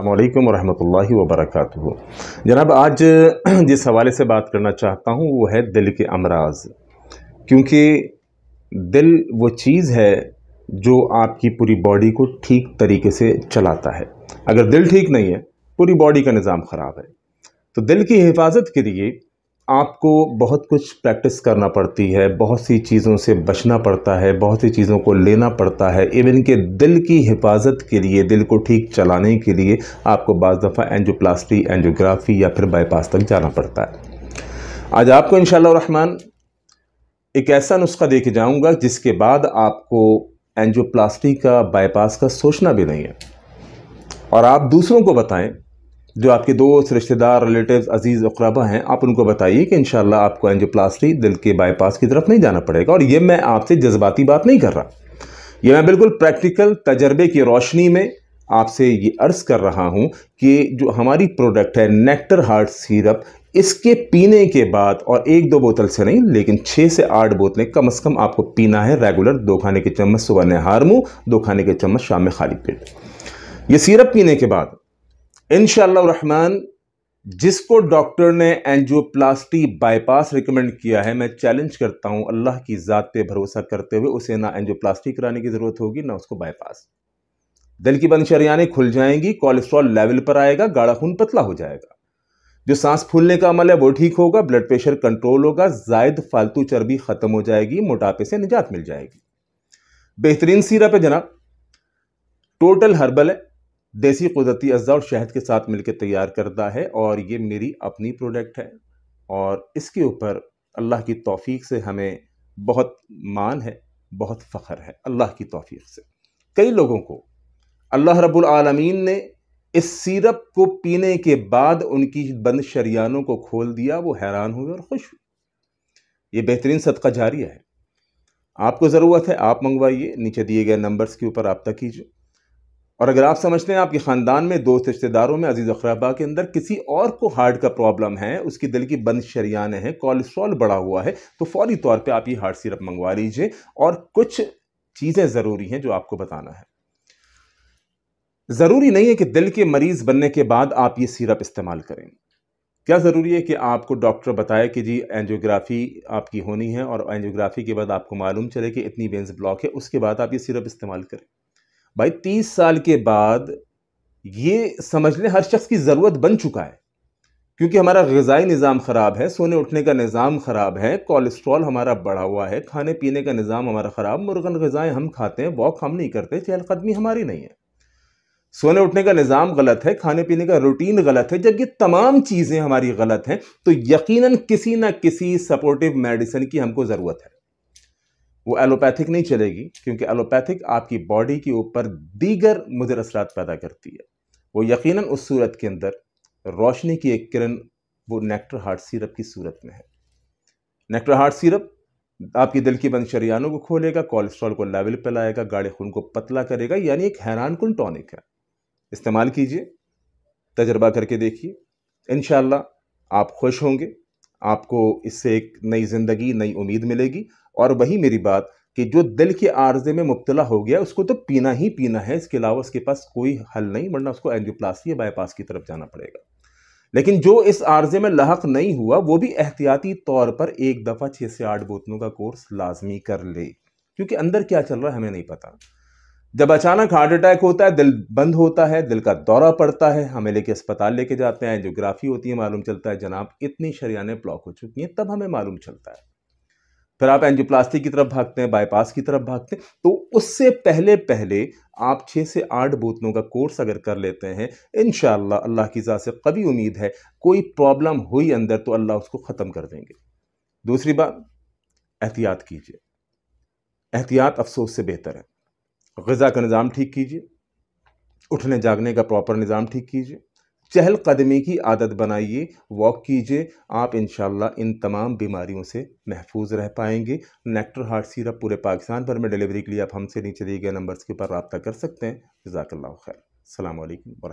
अल्लाम वरहमल वबरक जनाब आज जिस हवाले से बात करना चाहता हूँ वो है दिल के अमराज क्योंकि दिल वो चीज़ है जो आपकी पूरी बॉडी को ठीक तरीके से चलाता है अगर दिल ठीक नहीं है पूरी बॉडी का निज़ाम ख़राब है तो दिल की हिफाजत के लिए आपको बहुत कुछ प्रैक्टिस करना पड़ती है बहुत सी चीज़ों से बचना पड़ता है बहुत सी चीज़ों को लेना पड़ता है इवन के दिल की हिफाजत के लिए दिल को ठीक चलाने के लिए आपको बज़ दफ़ा एनजोप्लास्टी एनजोग्राफी या फिर बाईपास तक जाना पड़ता है आज आपको इन रहमान एक ऐसा नुस्खा दे के जाऊँगा जिसके बाद आपको एनजोप्लास्टी का बाईपास का सोचना भी नहीं है और आप दूसरों को बताएं जो आपके दोस्त रिश्तेदार रिलेटिव अजीज़ अकराबा हैं आप उनको बताइए कि इन आपको एंजियोप्लास्टी दिल के बाईपास की तरफ नहीं जाना पड़ेगा और ये मैं आपसे जज्बाती बात नहीं कर रहा ये मैं बिल्कुल प्रैक्टिकल तजर्बे की रोशनी में आपसे ये अर्ज़ कर रहा हूँ कि जो हमारी प्रोडक्ट है नेक्टर हार्ट सीरप इसके पीने के बाद और एक दो बोतल से नहीं लेकिन छः से आठ बोतलें कम से कम आपको पीना है रेगुलर दो खाने के चम्मच सुबह ने मुँह दो खाने के चम्मच शाम में खाली पेट ये सीरप पीने के बाद इन रहमान जिसको डॉक्टर ने एंजियोप्लास्टी बाईपास रिकमेंड किया है मैं चैलेंज करता हूं अल्लाह की ज़ात पे भरोसा करते हुए उसे ना एंजियोप्लास्टी कराने की ज़रूरत होगी ना उसको बाईपास दिल की बंद खुल जाएंगी कोलेस्ट्रॉल लेवल पर आएगा गाढ़ा खून पतला हो जाएगा जो सांस फूलने का अमल है वो ठीक होगा ब्लड प्रेशर कंट्रोल होगा जायद फालतू चर्बी ख़त्म हो जाएगी मोटापे से निजात मिल जाएगी बेहतरीन सीरप है जनाब टोटल हर्बल है देसी कुदरती अज्जा और शहद के साथ मिलकर तैयार करता है और ये मेरी अपनी प्रोडक्ट है और इसके ऊपर अल्लाह की तौफीक से हमें बहुत मान है बहुत फ़ख्र है अल्लाह की तौफीक से कई लोगों को अल्लाह रब्बुल आलमीन ने इस सीरप को पीने के बाद उनकी बंद शरियानों को खोल दिया वो हैरान हुए और खुश हुए ये बेहतरीन सदका जारिया है आपको ज़रूरत है आप मंगवाइए नीचे दिए गए नंबर्स के ऊपर तक कीजिए और अगर आप समझते हैं आपके ख़ानदान में दोस्त रिश्तेदारों में अजीज़ अखराबा के अंदर किसी और को हार्ट का प्रॉब्लम है उसकी दिल की बंद शरियाने हैं कोलेस्ट्रॉल बढ़ा हुआ है तो फौरी तौर पे आप ये हार्ट सिरप मंगवा लीजिए और कुछ चीज़ें ज़रूरी हैं जो आपको बताना है ज़रूरी नहीं है कि दिल के मरीज़ बनने के बाद आप ये सिरप इस्तेमाल करें क्या ज़रूरी है कि आपको डॉक्टर बताए कि जी एंजियोग्राफी आपकी होनी है और एंजियोग्राफी के बाद आपको मालूम चले कि इतनी बेंस ब्लॉक है उसके बाद आप ये सिरप इस्तेमाल करें भाई तीस साल के बाद ये समझ लें हर शख्स की ज़रूरत बन चुका है क्योंकि हमारा गज़ाई निज़ाम ख़राब है सोने उठने का निज़ाम ख़राब है कोलेस्ट्रॉल हमारा बढ़ा हुआ है खाने पीने का निज़ाम हमारा ख़राब मुर्गन गज़ाएँ हम खाते हैं वॉक हम नहीं करते चहलकदमी हमारी नहीं है सोने उठने का निज़ाम गलत है खाने पीने का रूटीन गलत है जब ये तमाम चीज़ें हमारी गलत हैं तो यकीनन किसी न किसी सपोर्टिव मेडिसिन की हमको ज़रूरत है वो एलोपैथिक नहीं चलेगी क्योंकि एलोपैथिक आपकी बॉडी के ऊपर दीगर मुदर असरात पैदा करती है वो यकीन उस सूरत के अंदर रोशनी की एक किरण वो नेक्टर हार्ट सिरप की सूरत में है नेक्टर हार्ट सिरप आपकी दिल की बंद शरियानों को खोलेगा कोलेस्ट्रॉल को लेवल पर लाएगा गाढ़े खून को पतला करेगा यानी एक हैरान कन टॉनिक है इस्तेमाल कीजिए तजर्बा करके देखिए इन आप खुश होंगे आपको इससे एक नई ज़िंदगी नई उम्मीद मिलेगी और वही मेरी बात कि जो दिल के आर्जे में मुबतला हो गया उसको तो पीना ही पीना है इसके अलावा उसके पास कोई हल नहीं वरना उसको एंजियोप्लास्टी या बाईपास की तरफ जाना पड़ेगा लेकिन जो इस आर्जे में लाक नहीं हुआ वो भी एहतियाती तौर पर एक दफ़ा छः से आठ बोतलों का कोर्स लाजमी कर ले क्योंकि अंदर क्या चल रहा है हमें नहीं पता जब अचानक हार्ट अटैक होता है दिल बंद होता है दिल का दौरा पड़ता है हमें लेके अस्पताल लेके जाते हैं एंजियोग्राफी होती है मालूम चलता है जनाब इतनी शरियाने ब्लॉक हो चुकी हैं तब हमें मालूम चलता है फिर आप एंजियोप्लास्टी की तरफ भागते हैं बाईपास की तरफ भागते हैं तो उससे पहले पहले आप छः से आठ बोतलों का कोर्स अगर कर लेते हैं इन अल्लाह की ज़ात से कभी उम्मीद है कोई प्रॉब्लम हुई अंदर तो अल्लाह उसको ख़त्म कर देंगे दूसरी बात एहतियात कीजिए एहतियात अफसोस से बेहतर है गज़ा का निज़ाम ठीक कीजिए उठने जागने का प्रॉपर निज़ाम ठीक कीजिए चहल कदमी की आदत बनाइए वॉक कीजिए आप इन इन तमाम बीमारियों से महफूज रह पाएंगे नेक्टर हार्ट सीरप पूरे पाकिस्तान भर में डिलीवरी के लिए आप हमसे नीचे दिए गए नंबर्स के ऊपर रबता कर सकते हैं जजाक खैर अल्लाम